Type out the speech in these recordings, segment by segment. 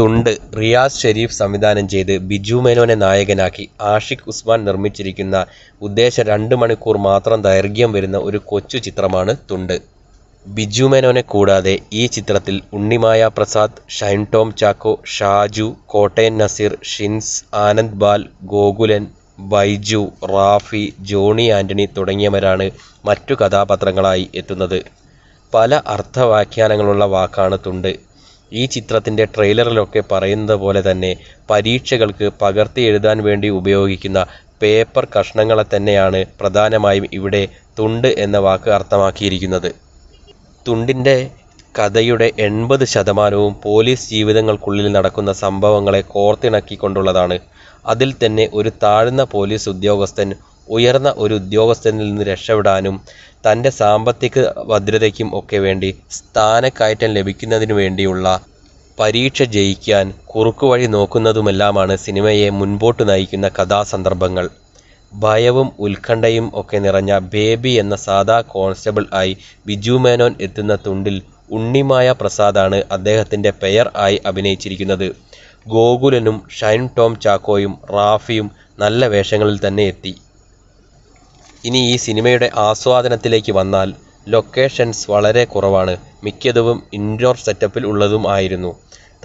തുണ്ട് റിയാസ് ഷെരീഫ് സംവിധാനം ചെയ്ത് ബിജു മേനോനെ നായകനാക്കി ആഷിഖ് ഉസ്മാൻ നിർമ്മിച്ചിരിക്കുന്ന ഉദ്ദേശ രണ്ട് മണിക്കൂർ മാത്രം ദൈർഘ്യം വരുന്ന ഒരു കൊച്ചു ചിത്രമാണ് തുണ്ട് ബിജു മേനോനെ കൂടാതെ ഈ ചിത്രത്തിൽ ഉണ്ണിമായ പ്രസാദ് ഷൈൻ ടോം ചാക്കോ ഷാജു കോട്ടയൻ നസീർ ഷിൻസ് ആനന്ദ് ബാൽ ഗോകുലൻ ബൈജു റാഫി ജോണി ആൻ്റണി തുടങ്ങിയവരാണ് മറ്റു കഥാപാത്രങ്ങളായി എത്തുന്നത് പല അർത്ഥവ്യാഖ്യാനങ്ങളുള്ള വാക്കാണ് തുണ്ട് ഈ ചിത്രത്തിൻ്റെ ട്രെയിലറിലൊക്കെ പറയുന്നത് പോലെ തന്നെ പരീക്ഷകൾക്ക് പകർത്തി എഴുതാൻ വേണ്ടി ഉപയോഗിക്കുന്ന പേപ്പർ കഷ്ണങ്ങളെ തന്നെയാണ് പ്രധാനമായും ഇവിടെ തുണ്ട് എന്ന വാക്ക് അർത്ഥമാക്കിയിരിക്കുന്നത് തുണ്ടിൻ്റെ കഥയുടെ എൺപത് ശതമാനവും പോലീസ് ജീവിതങ്ങൾക്കുള്ളിൽ നടക്കുന്ന സംഭവങ്ങളെ കോർത്തിണക്കിക്കൊണ്ടുള്ളതാണ് അതിൽ തന്നെ ഒരു താഴ്ന്ന പോലീസ് ഉദ്യോഗസ്ഥൻ ഉയർന്ന ഒരു ഉദ്യോഗസ്ഥനിൽ നിന്ന് രക്ഷപ്പെടാനും തൻ്റെ സാമ്പത്തിക ഭദ്രതയ്ക്കും ഒക്കെ വേണ്ടി സ്ഥാനക്കയറ്റം ലഭിക്കുന്നതിനു വേണ്ടിയുള്ള പരീക്ഷ ജയിക്കാൻ കുറുക്കുവഴി നോക്കുന്നതുമെല്ലാമാണ് സിനിമയെ മുൻപോട്ട് നയിക്കുന്ന കഥാസന്ദർഭങ്ങൾ ഭയവും ഉത്കണ്ഠയും ഒക്കെ നിറഞ്ഞ ബേബി എന്ന സാധാ കോൺസ്റ്റബിൾ ആയി ബിജു മേനോൻ എത്തുന്ന തുണ്ടിൽ ഉണ്ണിമായ പ്രസാദാണ് അദ്ദേഹത്തിൻ്റെ പെയർ ആയി അഭിനയിച്ചിരിക്കുന്നത് ഗോകുലനും ഷൈൻ ടോം ചാക്കോയും റാഫിയും നല്ല വേഷങ്ങളിൽ തന്നെ എത്തി ഇനി ഈ സിനിമയുടെ ആസ്വാദനത്തിലേക്ക് വന്നാൽ ലൊക്കേഷൻസ് വളരെ കുറവാണ് മിക്കതും ഇൻഡോർ സെറ്റപ്പിൽ ഉള്ളതും ആയിരുന്നു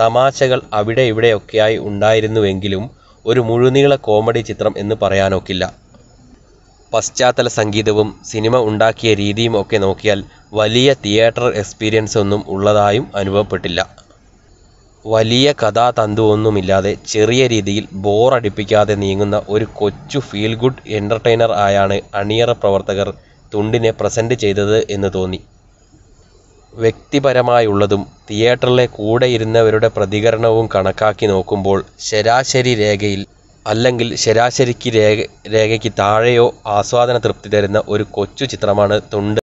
തമാശകൾ അവിടെ ഇവിടെയൊക്കെയായി ഉണ്ടായിരുന്നുവെങ്കിലും ഒരു മുഴുനീള കോമഡി ചിത്രം എന്ന് പറയാനൊക്കില്ല പശ്ചാത്തല സംഗീതവും സിനിമ ഉണ്ടാക്കിയ രീതിയും ഒക്കെ നോക്കിയാൽ വലിയ തിയേറ്റർ എക്സ്പീരിയൻസ് ഒന്നും ഉള്ളതായും അനുഭവപ്പെട്ടില്ല വലിയ ഒന്നുമില്ലാതെ ചെറിയ രീതിയിൽ ബോറടിപ്പിക്കാതെ നീങ്ങുന്ന ഒരു കൊച്ചു ഫീൽ ഗുഡ് എൻ്റർടൈനർ ആയാണ് അണിയറ പ്രവർത്തകർ തുണ്ടിനെ പ്രസൻ്റ് ചെയ്തത് എന്ന് തോന്നി വ്യക്തിപരമായുള്ളതും തിയേറ്ററിലെ കൂടെ ഇരുന്നവരുടെ പ്രതികരണവും കണക്കാക്കി നോക്കുമ്പോൾ ശരാശരി രേഖയിൽ അല്ലെങ്കിൽ ശരാശരിക്ക് രേഖ രേഖയ്ക്ക് താഴെയോ ആസ്വാദന തൃപ്തി തരുന്ന ഒരു കൊച്ചു ചിത്രമാണ് തുണ്ട്